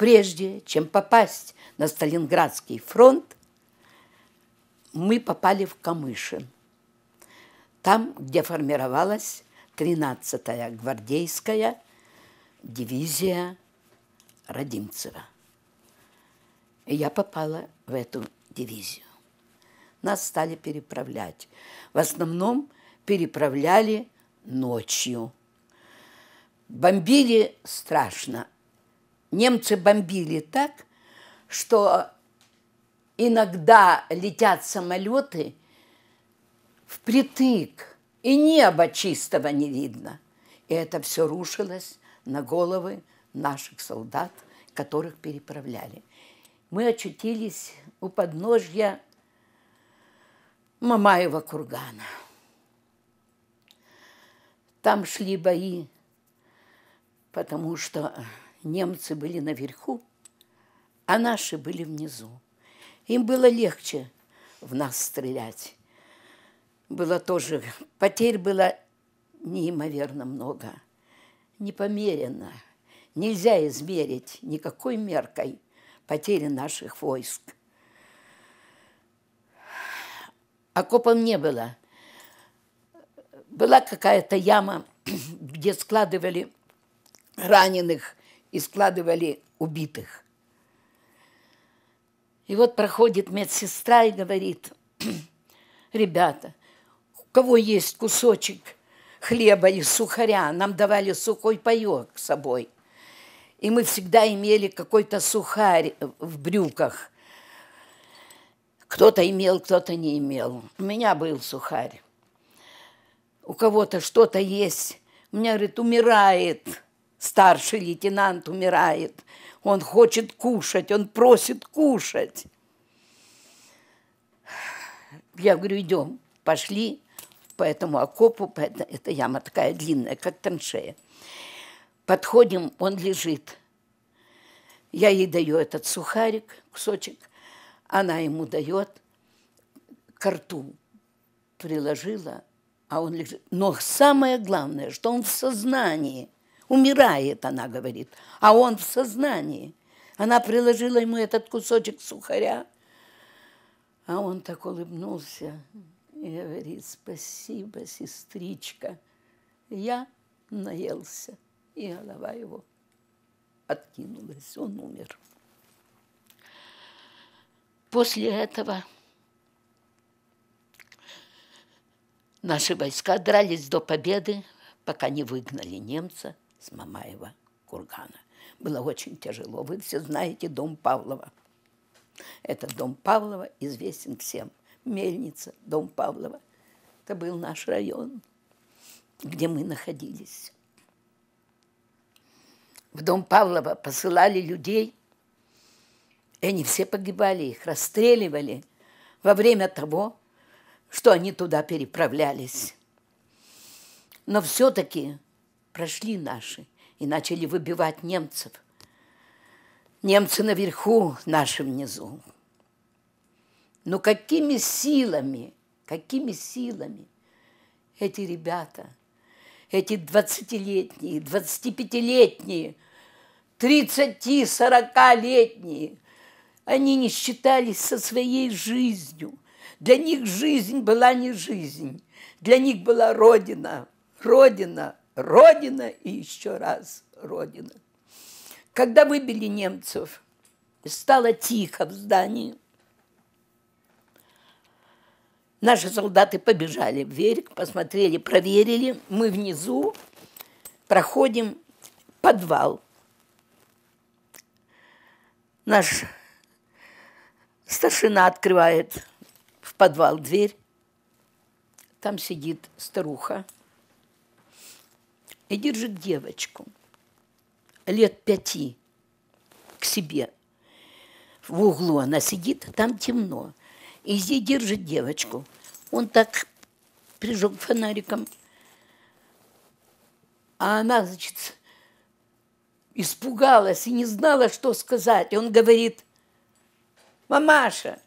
прежде чем попасть на Сталинградский фронт, мы попали в Камышин, там, где формировалась 13-я гвардейская дивизия Родимцева. И я попала в эту дивизию. Нас стали переправлять. В основном переправляли ночью. Бомбили страшно, Немцы бомбили так, что иногда летят самолеты впритык, и неба чистого не видно. И это все рушилось на головы наших солдат, которых переправляли. Мы очутились у подножья Мамаева кургана. Там шли бои, потому что немцы были наверху, а наши были внизу. Им было легче в нас стрелять. Было тоже, потерь было неимоверно много, непомеренно. Нельзя измерить никакой меркой потери наших войск. Окопов не было. Была какая-то яма, где складывали раненых и складывали убитых. И вот проходит медсестра и говорит, ребята, у кого есть кусочек хлеба и сухаря, нам давали сухой паёк с собой. И мы всегда имели какой-то сухарь в брюках. Кто-то имел, кто-то не имел. У меня был сухарь. У кого-то что-то есть. У меня, говорит, умирает старший лейтенант умирает. Он хочет кушать, он просит кушать. Я говорю, идем, пошли по этому окопу, по это, эта яма такая длинная, как траншея. Подходим, он лежит. Я ей даю этот сухарик, кусочек, она ему дает, Карту приложила, а он лежит. Но самое главное, что он в сознании – Умирает, она говорит. А он в сознании. Она приложила ему этот кусочек сухаря. А он так улыбнулся и говорит, спасибо, сестричка. Я наелся, и голова его откинулась, он умер. После этого наши войска дрались до победы, пока не выгнали немца – с Мамаева кургана. Было очень тяжело. Вы все знаете дом Павлова. Этот дом Павлова известен всем. Мельница, дом Павлова. Это был наш район, где мы находились. В дом Павлова посылали людей, и они все погибали, их расстреливали во время того, что они туда переправлялись. Но все-таки прошли наши и начали выбивать немцев. Немцы наверху, наши внизу. Но ну, какими силами, какими силами эти ребята, эти 20-летние, 25-летние, 30-40-летние, они не считались со своей жизнью. Для них жизнь была не жизнь. Для них была Родина. Родина – Родина и еще раз Родина. Когда выбили немцев, стало тихо в здании. Наши солдаты побежали в берег, посмотрели, проверили. Мы внизу проходим подвал. Наш старшина открывает в подвал дверь. Там сидит старуха и держит девочку лет пяти к себе. В углу она сидит, там темно. И здесь держит девочку. Он так прижег фонариком. А она, значит, испугалась и не знала, что сказать. он говорит, мамаша,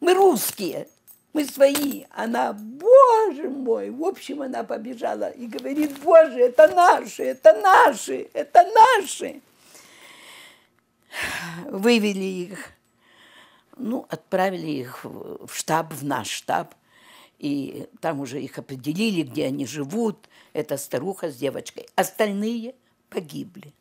мы русские мы свои. Она, боже мой, в общем, она побежала и говорит, боже, это наши, это наши, это наши. Вывели их, ну, отправили их в штаб, в наш штаб, и там уже их определили, где они живут, эта старуха с девочкой. Остальные погибли.